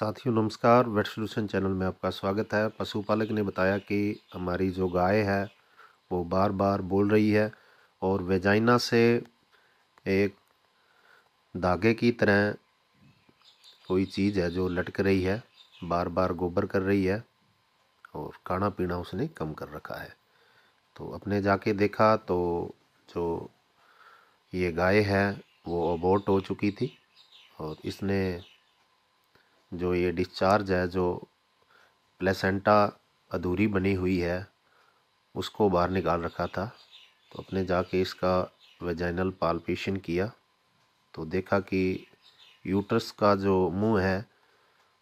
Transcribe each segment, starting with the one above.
साथियों नमस्कार wait solution channel में आपका स्वागत है पशुपालक ने बताया कि हमारी जो गाय है वो बार बार बोल रही है और वेजाइना से एक धागे की तरह कोई चीज़ है जो लटक रही है बार बार गोबर कर रही है और खाना पीना उसने कम कर रखा है तो अपने जाके देखा तो जो ये गाय है वो अबोट हो चुकी थी और इसने जो ये डिस्चार्ज है जो प्लेसेंटा अधूरी बनी हुई है उसको बाहर निकाल रखा था तो अपने जाके इसका वेजाइनल पालपेशन किया तो देखा कि यूट्रस का जो मुंह है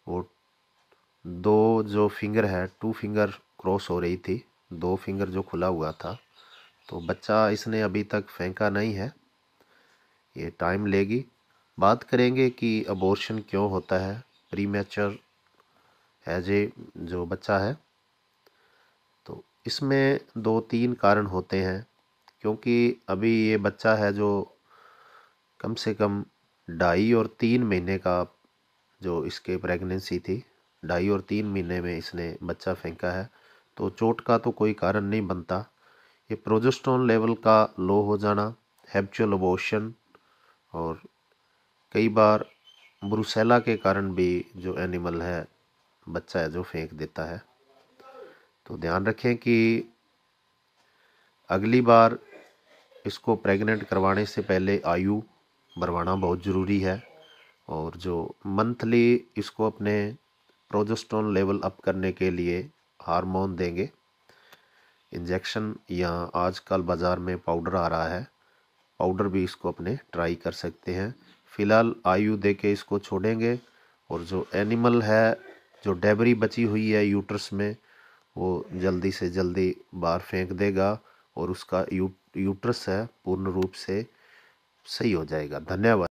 वो दो जो फिंगर है टू फिंगर क्रॉस हो रही थी दो फिंगर जो खुला हुआ था तो बच्चा इसने अभी तक फेंका नहीं है ये टाइम लेगी बात करेंगे कि अबॉर्शन क्यों होता है प्रीमेचर एज ए जो बच्चा है तो इसमें दो तीन कारण होते हैं क्योंकि अभी ये बच्चा है जो कम से कम ढाई और तीन महीने का जो इसके प्रेगनेंसी थी ढाई और तीन महीने में इसने बच्चा फेंका है तो चोट का तो कोई कारण नहीं बनता ये प्रोजेस्टोन लेवल का लो हो जाना हैबचुअल अबोशन और कई बार ब्रुसेला के कारण भी जो एनिमल है बच्चा है जो फेंक देता है तो ध्यान रखें कि अगली बार इसको प्रेग्नेंट करवाने से पहले आयु बढ़वाना बहुत ज़रूरी है और जो मंथली इसको अपने प्रोजेस्टोन लेवल अप करने के लिए हार्मोन देंगे इंजेक्शन या आजकल बाज़ार में पाउडर आ रहा है पाउडर भी इसको अपने ट्राई कर सकते हैं फ़िलहाल आयु दे के इसको छोड़ेंगे और जो एनिमल है जो डेबरी बची हुई है यूट्रस में वो जल्दी से जल्दी बाहर फेंक देगा और उसका यू यूट्रस है पूर्ण रूप से सही हो जाएगा धन्यवाद